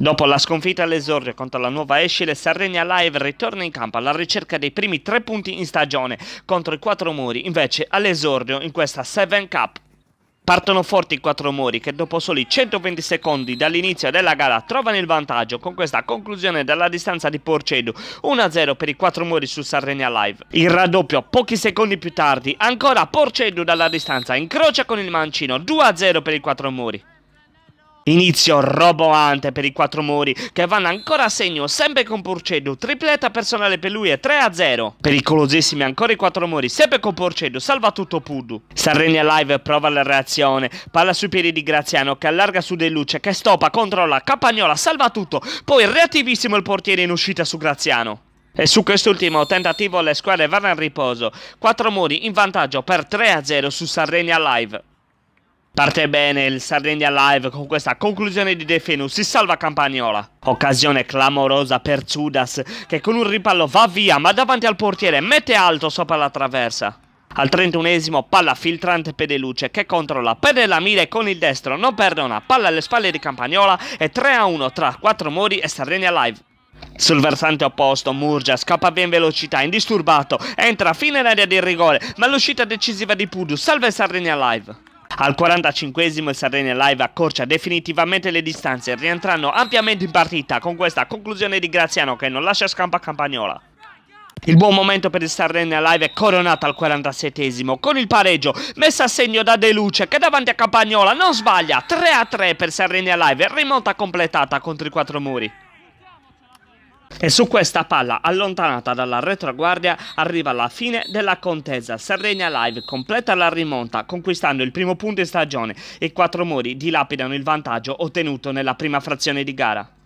Dopo la sconfitta all'esordio contro la Nuova Escile, Sardegna Live ritorna in campo alla ricerca dei primi tre punti in stagione contro i quattro muri, invece all'esordio in questa 7 Cup. Partono forti i quattro muri che dopo soli 120 secondi dall'inizio della gara trovano il vantaggio con questa conclusione dalla distanza di Porcedu 1-0 per i quattro muri su Sardegna Live. Il raddoppio pochi secondi più tardi, ancora Porcedu dalla distanza incrocia con il mancino 2-0 per i quattro muri. Inizio roboante per i quattro muri che vanno ancora a segno sempre con Porcedo, tripletta personale per lui e 3 a 0. Pericolosissimi ancora i quattro muri, sempre con Porcedo, salva tutto Pudu. Sarrenia Live prova la reazione, palla sui piedi di Graziano che allarga su De Luce, che stoppa, controlla, Campagnola, salva tutto, poi reattivissimo il portiere in uscita su Graziano. E su quest'ultimo tentativo le squadre vanno in riposo, quattro muri in vantaggio per 3 a 0 su Sarrenia Live. Parte bene il Sardegna Live con questa conclusione di Defenu, si salva Campagnola. Occasione clamorosa per Zudas che con un ripallo va via ma davanti al portiere mette alto sopra la traversa. Al 31 palla filtrante Pedeluce che controlla Pedelamire con il destro, non perde una palla alle spalle di Campagnola e 3 a 1 tra 4 Mori e Sardegna Live. Sul versante opposto Murgia scappa via in velocità, indisturbato, entra fine in area di rigore, ma l'uscita decisiva di Pudu salva il Sardegna Live. Al 45esimo il Sardegna Live accorcia definitivamente le distanze, rientrando ampiamente in partita con questa conclusione di Graziano che non lascia scampa a Campagnola. Il buon momento per il Sardegna Live è coronato al 47esimo con il pareggio messo a segno da De Luce che davanti a Campagnola non sbaglia 3-3 per Sardegna Live e rimonta completata contro i quattro muri. E su questa palla allontanata dalla retroguardia arriva la fine della contesa. Sardegna Live completa la rimonta conquistando il primo punto in stagione. e quattro mori dilapidano il vantaggio ottenuto nella prima frazione di gara.